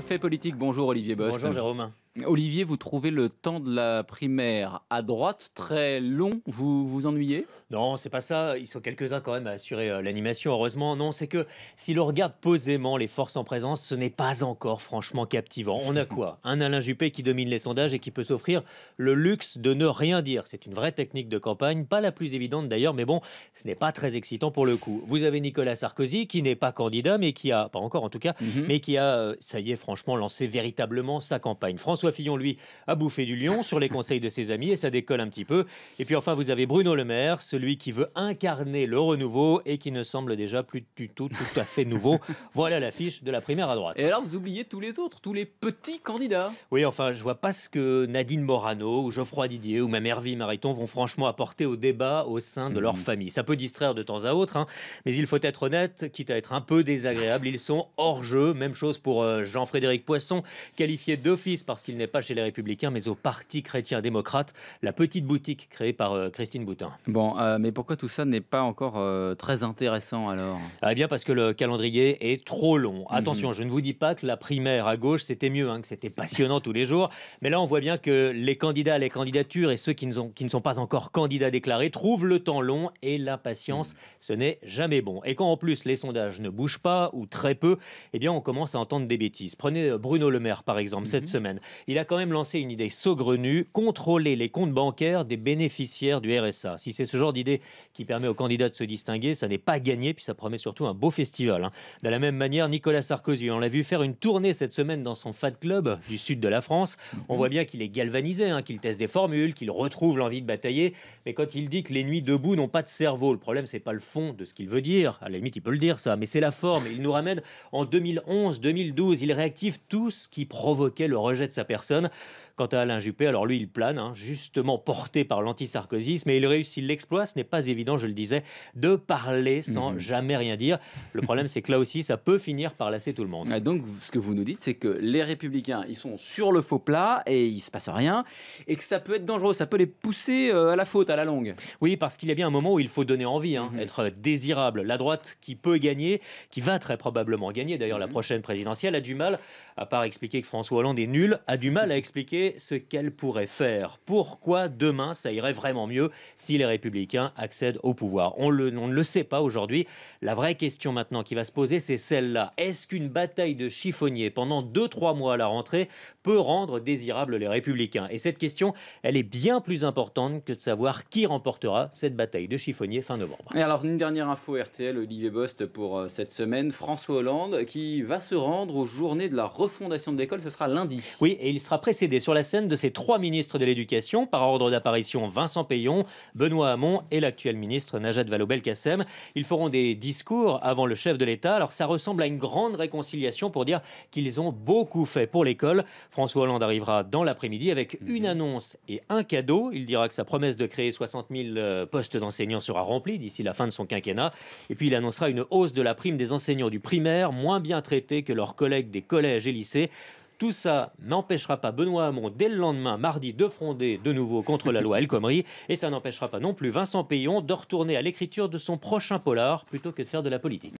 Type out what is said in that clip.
Fait politique, bonjour Olivier Bost. Bonjour Jérôme. Olivier, vous trouvez le temps de la primaire à droite très long Vous vous ennuyez Non, c'est pas ça. Ils sont quelques-uns quand même à assurer euh, l'animation, heureusement. Non, c'est que si l'on regarde posément les forces en présence, ce n'est pas encore franchement captivant. On a quoi Un Alain Juppé qui domine les sondages et qui peut s'offrir le luxe de ne rien dire. C'est une vraie technique de campagne, pas la plus évidente d'ailleurs, mais bon, ce n'est pas très excitant pour le coup. Vous avez Nicolas Sarkozy qui n'est pas candidat, mais qui a, pas encore en tout cas, mhm. mais qui a, euh, ça y est, franchement, lancé véritablement sa campagne. France. François Fillon, lui, a bouffé du lion sur les conseils de ses amis et ça décolle un petit peu. Et puis enfin, vous avez Bruno Le Maire, celui qui veut incarner le renouveau et qui ne semble déjà plus du tout tout à fait nouveau. Voilà l'affiche de la primaire à droite. Et alors, vous oubliez tous les autres, tous les petits candidats. Oui, enfin, je vois pas ce que Nadine Morano ou Geoffroy Didier ou même Hervé Mariton vont franchement apporter au débat au sein de leur mmh. famille. Ça peut distraire de temps à autre, hein, mais il faut être honnête, quitte à être un peu désagréable, ils sont hors jeu. Même chose pour euh, Jean-Frédéric Poisson, qualifié d'office parce qu'il n'est pas chez les Républicains, mais au Parti chrétien-démocrate, la petite boutique créée par euh, Christine Boutin. Bon, euh, mais pourquoi tout ça n'est pas encore euh, très intéressant alors ah, Eh bien, parce que le calendrier est trop long. Mhm. Attention, je ne vous dis pas que la primaire à gauche, c'était mieux, hein, que c'était passionnant tous les jours. Mais là, on voit bien que les candidats à les candidatures et ceux qui, ne sont pas encore candidats déclarés trouvent le temps long et l'impatience, mhm. ce n'est jamais bon. Et quand en plus les sondages ne bougent pas ou très peu, eh bien, on commence à entendre des bêtises. Prenez Bruno Le Maire, par exemple, cette mhm. semaine il a quand même lancé une idée saugrenue, contrôler les comptes bancaires des bénéficiaires du RSA. Si c'est ce genre d'idée qui permet aux candidats de se distinguer, ça n'est pas gagné, puis ça promet surtout un beau festival. Hein. De la même manière, Nicolas Sarkozy, on l'a vu faire une tournée cette semaine dans son Fat Club du sud de la France. On voit bien qu'il est galvanisé, hein, qu'il teste des formules, qu'il retrouve l'envie de batailler. Mais quand il dit que les nuits debout n'ont pas de cerveau, le problème, c'est pas le fond de ce qu'il veut dire. À la limite, il peut le dire, ça, mais c'est la forme. Il nous ramène en 2011-2012. Il réactive tout ce qui provoquait le rejet de sa personne. Quant à Alain Juppé, alors lui, il plane, hein, justement porté par l'anti-sarkozisme et il réussit l'exploit. Ce n'est pas évident, je le disais, de parler sans mhm. jamais rien dire. Le problème, c'est que là aussi, ça peut finir par lasser tout le monde. donc, ce que vous nous dites, c'est que les républicains, ils sont sur le faux plat et il se passe rien, et que ça peut être dangereux, ça peut les pousser euh, à la faute à la longue. Oui, parce qu'il y a bien un moment où il faut donner envie, hein, mhm. être désirable. La droite qui peut gagner, qui va très probablement gagner, d'ailleurs, la mhm. prochaine présidentielle, a du mal, à part expliquer que François Hollande est nul, a du mal à expliquer ce qu'elle pourrait faire. Pourquoi demain ça irait vraiment mieux si les républicains accèdent au pouvoir on, le, on ne le sait pas aujourd'hui. La vraie question maintenant qui va se poser, c'est celle-là. Est-ce qu'une bataille de chiffonniers pendant 2-3 mois à la rentrée peut rendre désirables les républicains Et cette question, elle est bien plus importante que de savoir qui remportera cette bataille de chiffonniers fin novembre. Et alors, une dernière info RTL, Olivier Bost, pour euh, cette semaine. François Hollande qui va se rendre aux journées de la refondation de l'école, ce sera lundi. Oui, et il sera précédé sur la scène de ces trois ministres de l'Éducation, par ordre d'apparition Vincent Payon, Benoît Hamon et l'actuel ministre Najat Vallaud-Belkacem. Ils feront des discours avant le chef de l'État. Alors ça ressemble à une grande réconciliation pour dire qu'ils ont beaucoup fait pour l'école. François Hollande arrivera dans l'après-midi avec mhm. une annonce et un cadeau. Il dira que sa promesse de créer 60 000 euh, postes d'enseignants sera remplie d'ici la fin de son quinquennat. Et puis il annoncera une hausse de la prime des enseignants du primaire, moins bien traités que leurs collègues des collèges et lycées. Tout ça n'empêchera pas Benoît Hamon, dès le lendemain, mardi, de fronder de nouveau contre la loi El Khomri. Et ça n'empêchera pas non plus Vincent Payon de retourner à l'écriture de son prochain polar plutôt que de faire de la politique.